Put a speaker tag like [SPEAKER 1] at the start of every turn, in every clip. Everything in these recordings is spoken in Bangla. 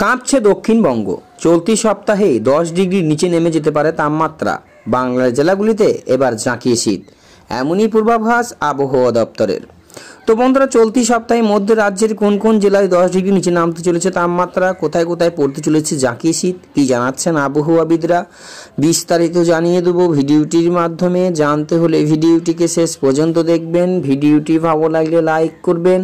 [SPEAKER 1] কাঁপছে দক্ষিণবঙ্গ চলতি সপ্তাহে দশ ডিগ্রির নিচে নেমে যেতে পারে তাপমাত্রা বাংলার জেলাগুলিতে এবার ঝাঁকিয়ে শীত এমনই পূর্বাভাস আবহাওয়া দপ্তরের তো বন্ধুরা চলতি সপ্তাহে মধ্য রাজ্যের কোন কোন জেলায় দশ ডিগ্রি নিচে নামতে চলেছে তাপমাত্রা কোথায় কোথায় পড়তে চলেছে জাঁকি শীত কী জানাচ্ছেন আবহাওয়াবিদরা বিস্তারিত জানিয়ে দেব ভিডিওটির মাধ্যমে জানতে হলে ভিডিওটিকে শেষ পর্যন্ত দেখবেন ভিডিওটি ভালো লাগলে লাইক করবেন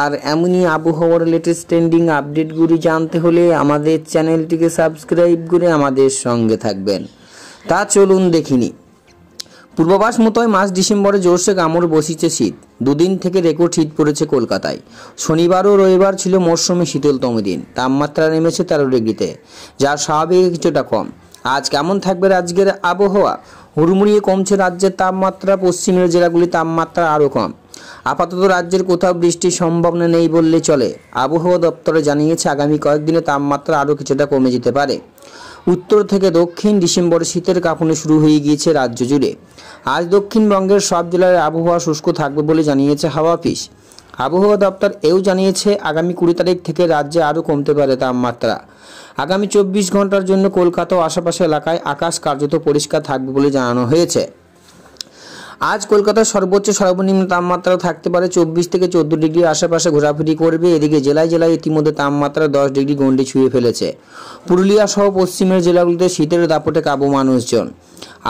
[SPEAKER 1] আর এমনই আবহাওয়ার লেটেস্ট ট্রেন্ডিং আপডেটগুলি জানতে হলে আমাদের চ্যানেলটিকে সাবস্ক্রাইব করে আমাদের সঙ্গে থাকবেন তা চলুন দেখিনি পূর্বাভাস মতোই মাস ডিসেম্বরে জোরসে কামড় বসিছে শীত দুদিন থেকে রেকর্ড শীত পড়েছে কলকাতায় শনিবার ও রবিবার ছিল মরশুমে শীতলতম দিন তাপমাত্রা নেমেছে তেরো ডিগ্রিতে যা স্বাভাবিক কিছুটা কম আজ কেমন থাকবে আজকের আবহাওয়া হুড়মুড়িয়ে কমছে রাজ্যের তাপমাত্রা পশ্চিমের জেলাগুলির তাপমাত্রা আরও কম আপাতত রাজ্যের কোথাও বৃষ্টির সম্ভাবনা নেই বললে চলে আবহাওয়া দপ্তরে জানিয়েছে আগামী কয়েকদিনে তাপমাত্রা আরও কিছুটা কমে যেতে পারে উত্তর থেকে দক্ষিণ ডিসেম্বর শীতের কাঁপনে শুরু হয়ে গিয়েছে রাজ্য জুড়ে আজ দক্ষিণবঙ্গের সব জেলার আবহাওয়া শুষ্ক থাকবে বলে জানিয়েছে হাওয়া অফিস আবহাওয়া দপ্তর এও জানিয়েছে আগামী কুড়ি তারিখ থেকে রাজ্যে আরও কমতে পারে তাপমাত্রা আগামী চব্বিশ ঘন্টার জন্য কলকাতা ও আশেপাশে এলাকায় আকাশ কার্যত পরিষ্কার থাকবে বলে জানানো হয়েছে আজ কলকাতার সর্বোচ্চ সর্বনিম্ন তাপমাত্রা থাকতে পারে চব্বিশ থেকে চোদ্দ ডিগ্রি আশেপাশে ঘোরাফেরি করবে এদিকে জেলায় জেলায় ইতিমধ্যে তাপমাত্রা দশ ডিগ্রি গণ্ডি ছুঁয়ে ফেলেছে পুরুলিয়া সহ পশ্চিমের জেলাগুলিতে শীতের দাপটে কাবু মানুষজন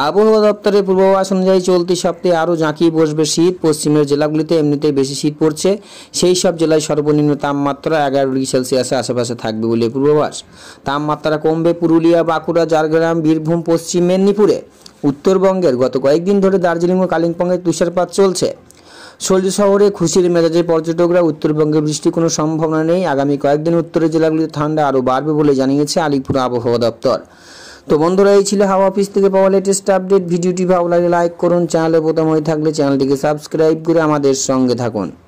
[SPEAKER 1] আবহাওয়া দপ্তরের পূর্বাভাস অনুযায়ী চলতি সপ্তাহে আরও ঝাঁকিয়ে বসবে শীত পশ্চিমের জেলাগুলিতে এমনিতেই বেশি শীত পড়ছে সেই সব জেলায় সর্বনিম্ন তাপমাত্রা এগারো ডিগ্রি সেলসিয়াসের আশেপাশে থাকবে বলে পূর্বাভাস তাপমাত্রা কমবে পুরুলিয়া বাঁকুড়া ঝাড়গ্রাম বীরভূম পশ্চিম মেদিনীপুরে উত্তরবঙ্গের গত কয়েকদিন ধরে দার্জিলিং ও কালিম্পংয়ের তুষারপাত চলছে সল্লি শহরে খুশির মেজাজে পর্যটকরা উত্তরবঙ্গে বৃষ্টির কোনো সম্ভাবনা নেই আগামী কয়েকদিন উত্তরের জেলাগুলিতে ঠান্ডা আরও বাড়বে বলে জানিয়েছে আলিপুর আবহাওয়া দপ্তর তো বন্ধুরা এই ছিল হাওয়া অফিস থেকে পাওয়া লেটেস্ট আপডেট ভিডিওটি ভালো লাগলে লাইক করুন চ্যানেলে প্রথম হয়ে থাকলে চ্যানেলটিকে সাবস্ক্রাইব করে আমাদের সঙ্গে থাকুন